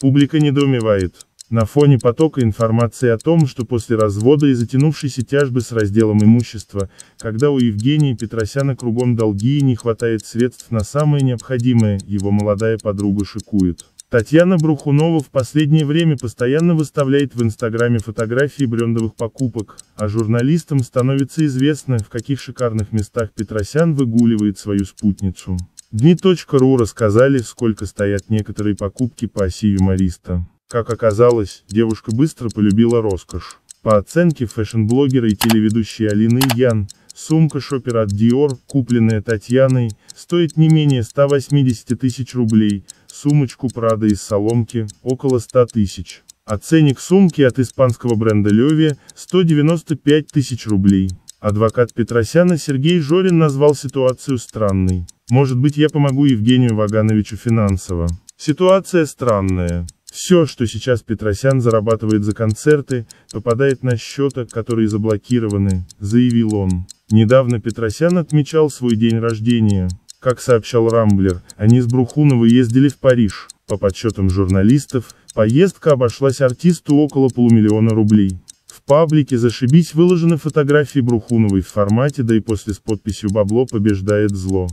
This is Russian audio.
Публика недоумевает. На фоне потока информации о том, что после развода и затянувшейся тяжбы с разделом имущества, когда у Евгения Петросяна кругом долги и не хватает средств на самое необходимое, его молодая подруга шикует. Татьяна Брухунова в последнее время постоянно выставляет в Инстаграме фотографии брендовых покупок, а журналистам становится известно, в каких шикарных местах Петросян выгуливает свою спутницу. Дни.ру рассказали, сколько стоят некоторые покупки по оси юмориста. Как оказалось, девушка быстро полюбила роскошь. По оценке фэшн-блогера и телеведущей Алины Ян, сумка шопера от Dior, купленная Татьяной, стоит не менее 180 тысяч рублей, сумочку Прада из соломки – около 100 тысяч. А ценник сумки от испанского бренда Леви – 195 тысяч рублей. Адвокат Петросяна Сергей Жорин назвал ситуацию странной. Может быть я помогу Евгению Вагановичу финансово. Ситуация странная. Все, что сейчас Петросян зарабатывает за концерты, попадает на счета, которые заблокированы, заявил он. Недавно Петросян отмечал свой день рождения. Как сообщал Рамблер, они с Брухуновой ездили в Париж. По подсчетам журналистов, поездка обошлась артисту около полумиллиона рублей паблике «Зашибись» выложены фотографии Брухуновой в формате «Да и после» с подписью «Бабло побеждает зло».